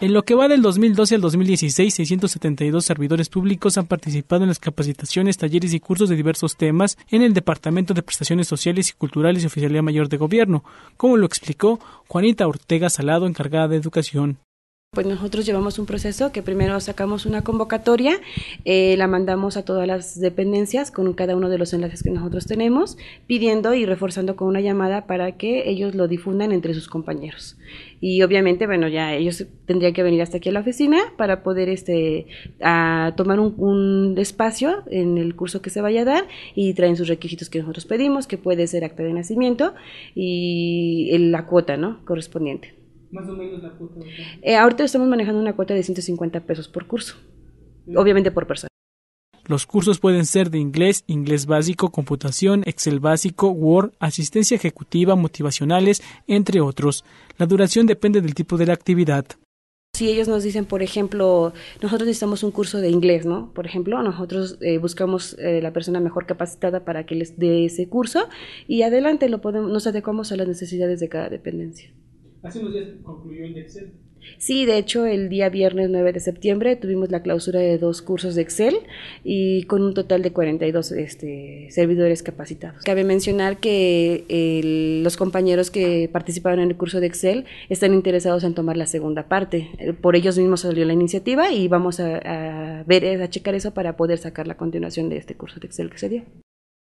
En lo que va del 2012 al 2016, 672 servidores públicos han participado en las capacitaciones, talleres y cursos de diversos temas en el Departamento de Prestaciones Sociales y Culturales y Oficialía Mayor de Gobierno, como lo explicó Juanita Ortega Salado, encargada de Educación. Pues nosotros llevamos un proceso que primero sacamos una convocatoria, eh, la mandamos a todas las dependencias con cada uno de los enlaces que nosotros tenemos, pidiendo y reforzando con una llamada para que ellos lo difundan entre sus compañeros. Y obviamente, bueno, ya ellos tendrían que venir hasta aquí a la oficina para poder este, tomar un, espacio en el curso que se vaya a dar y traen sus requisitos que nosotros pedimos, que puede ser acta de nacimiento y la cuota ¿no? correspondiente. Más o menos la cuota. Eh, ahorita estamos manejando una cuota de 150 pesos por curso, mm. obviamente por persona. Los cursos pueden ser de inglés, inglés básico, computación, Excel básico, Word, asistencia ejecutiva, motivacionales, entre otros. La duración depende del tipo de la actividad. Si ellos nos dicen, por ejemplo, nosotros necesitamos un curso de inglés, ¿no? Por ejemplo, nosotros eh, buscamos eh, la persona mejor capacitada para que les dé ese curso y adelante lo podemos, nos adecuamos a las necesidades de cada dependencia. Hace unos días concluyó el de Excel. Sí, de hecho, el día viernes 9 de septiembre tuvimos la clausura de dos cursos de Excel y con un total de 42 este, servidores capacitados. Cabe mencionar que los compañeros que participaron en el curso de Excel están interesados en tomar la segunda parte. Eh, por ellos mismos salió la iniciativa y vamos a ver, a checar eso para poder sacar la continuación de este curso de Excel que se dio.